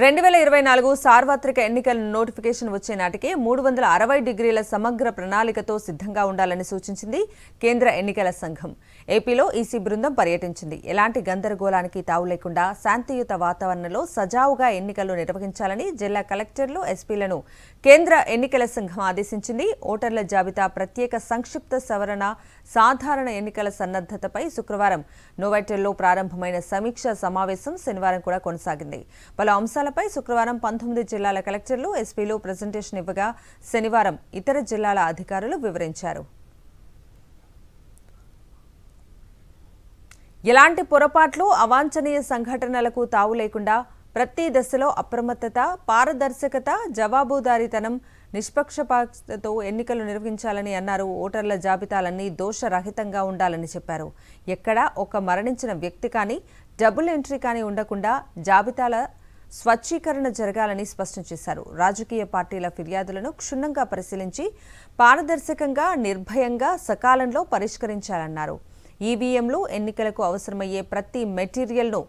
రెండు వేల ఇరవై నాలుగు సార్వత్రిక ఎన్నికల నోటిఫికేషన్ వచ్చే నాటికి మూడు వందల అరవై డిగ్రీల సమగ్ర ప్రణాళికతో సిద్ధంగా ఉండాలని సూచించింది కేంద్ర ఎన్నికల సంఘం ఏపీలో ఈసీ బృందం పర్యటించింది ఎలాంటి గందరగోళానికి తావు లేకుండా శాంతియుత వాతావరణంలో సజావుగా ఎన్నికలు నిర్వహించాలని జిల్లా కలెక్టర్లు ఎస్పీలను కేంద్ర ఎన్నికల సంఘం ఆదేశించింది ఓటర్ల జాబితా ప్రత్యేక సంక్షిప్త సవరణ సాధారణ ఎన్నికల సన్నద్ధతపై శుక్రవారం నోవైటెల్లో ప్రారంభమైన సమీక్షా సమావేశం శనివారం కూడా కొనసాగింది పలు అంశాలు అంశాలపై శుక్రవారం పంతొమ్మిది జిల్లాల కలెక్టర్లు ఎస్పీలు ప్రజెంటేషన్ ఇవ్వగా శనివారం ఇతర జిల్లాల అధికారులు వివరించారు ఎలాంటి పొరపాట్లు అవాంఛనీయ సంఘటనలకు తావు లేకుండా ప్రతి దశలో అప్రమత్తత పారదర్శకత జవాబుదారీతనం నిష్పక్షపాతతో ఎన్నికలు నిర్వహించాలని అన్నారు ఓటర్ల జాబితాలన్నీ దోషరహితంగా ఉండాలని చెప్పారు ఎక్కడా ఒక మరణించిన వ్యక్తి కానీ డబుల్ ఎంట్రీ కానీ ఉండకుండా జాబితాల స్వచ్ఛీకరణ జరగాలని స్పష్టం చేశారు రాజకీయ పార్టీల ఫిర్యాదులను క్షుణ్ణంగా పరిశీలించి పారదర్శకంగా నిర్భయంగా సకాలంలో పరిష్కరించాలన్నారు ఈవీఎంలు ఎన్నికలకు అవసరమయ్యే ప్రతి మెటీరియల్ను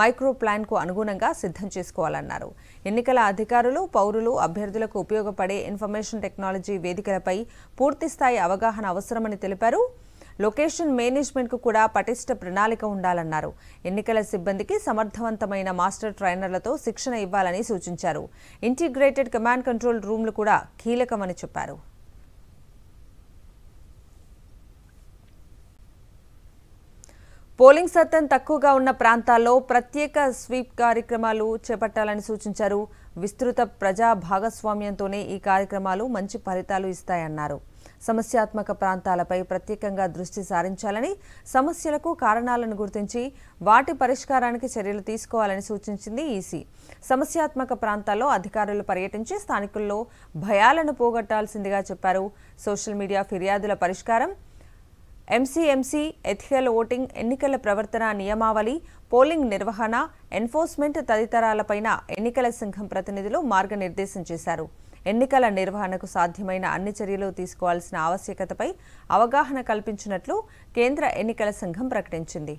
మైక్రో ప్లాన్కు అనుగుణంగా సిద్ధం చేసుకోవాలన్నారు ఎన్నికల అధికారులు పౌరులు అభ్యర్థులకు ఉపయోగపడే ఇన్ఫర్మేషన్ టెక్నాలజీ వేదికలపై పూర్తిస్థాయి అవగాహన అవసరమని తెలిపారు లొకేషన్ మేనేజ్మెంట్కు కూడా పటిష్ట ప్రణాళిక ఉండాలన్నారు ఎన్నికల సిబ్బందికి సమర్థవంతమైన మాస్టర్ ట్రైనర్లతో శిక్షణ ఇవ్వాలని సూచించారు ఇంటిగ్రేటెడ్ కమాండ్ కంట్రోల్ రూమ్లు కూడా కీలకమని చెప్పారు పోలింగ్ శాతం తక్కువగా ఉన్న ప్రాంతాల్లో ప్రత్యేక స్వీప్ కార్యక్రమాలు చేపట్టాలని సూచించారు విస్తృత ప్రజా భాగస్వామ్యంతోనే ఈ కార్యక్రమాలు మంచి ఫలితాలు ఇస్తాయన్నారు సమస్యాత్మక ప్రాంతాలపై ప్రత్యేకంగా దృష్టి సారించాలని సమస్యలకు కారణాలను గుర్తించి వాటి పరిష్కారానికి చర్యలు తీసుకోవాలని సూచించింది ఈసీ సమస్యాత్మక ప్రాంతాల్లో అధికారులు పర్యటించి స్థానికుల్లో భయాలను పోగొట్టాల్సిందిగా చెప్పారు సోషల్ మీడియా ఫిర్యాదుల పరిష్కారం ఎంసీఎంసీ ఎథికల్ ఓటింగ్ ఎన్నికల ప్రవర్తన నియమావళి పోలింగ్ నిర్వహణ ఎన్ఫోర్స్మెంట్ తదితరాలపైన ఎన్నికల సంఘం ప్రతినిధులు మార్గనిర్దేశం చేశారు ఎన్నికల నిర్వహణకు సాధ్యమైన అన్ని చర్యలు తీసుకోవాల్సిన ఆవశ్యకతపై అవగాహన కల్పించినట్లు కేంద్ర ఎన్నికల సంఘం ప్రకటించింది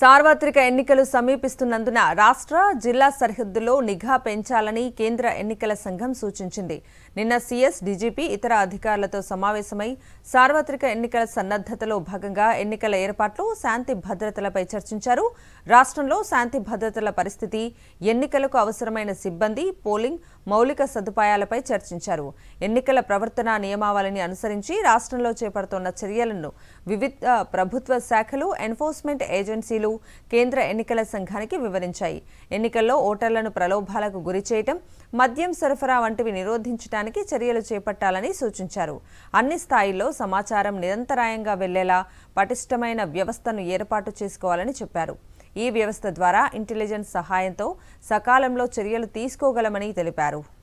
సార్వత్రిక ఎన్నికలు సమీపిస్తున్నందున రాష్ట్ర జిల్లా సరిహద్దులో నిఘా పెంచాలని కేంద్ర ఎన్నికల సంఘం సూచించింది నిన్న సీఎస్ డీజీపీ ఇతర అధికారులతో సమావేశమై సార్వత్రిక ఎన్నికల సన్నద్దతలో భాగంగా ఎన్నికల ఏర్పాట్లు శాంతి భద్రతలపై చర్చించారు రాష్ట్రంలో శాంతి భద్రతల పరిస్థితి ఎన్నికలకు అవసరమైన సిబ్బంది పోలింగ్ మౌలిక సదుపాయాలపై చర్చించారు ఎన్నికల ప్రవర్తన నియమావళిని అనుసరించి రాష్ట్రంలో చేపడుతున్న చర్యలను వివిధ ప్రభుత్వ శాఖలు ఎన్ఫోర్స్మెంట్ ఏజెన్సీలు పార్టీలు కేంద్ర ఎన్నికల సంఘానికి వివరించాయి ఎన్నికల్లో ఓటర్లను ప్రలోభాలకు గురిచేయటం మద్యం సరఫరా వంటివి నిరోధించడానికి చర్యలు చేపట్టాలని సూచించారు అన్ని స్థాయిల్లో సమాచారం నిరంతరాయంగా వెళ్లేలా పటిష్టమైన వ్యవస్థను ఏర్పాటు చేసుకోవాలని చెప్పారు ఈ వ్యవస్థ ద్వారా ఇంటెలిజెన్స్ సహాయంతో సకాలంలో చర్యలు తీసుకోగలమని తెలిపారు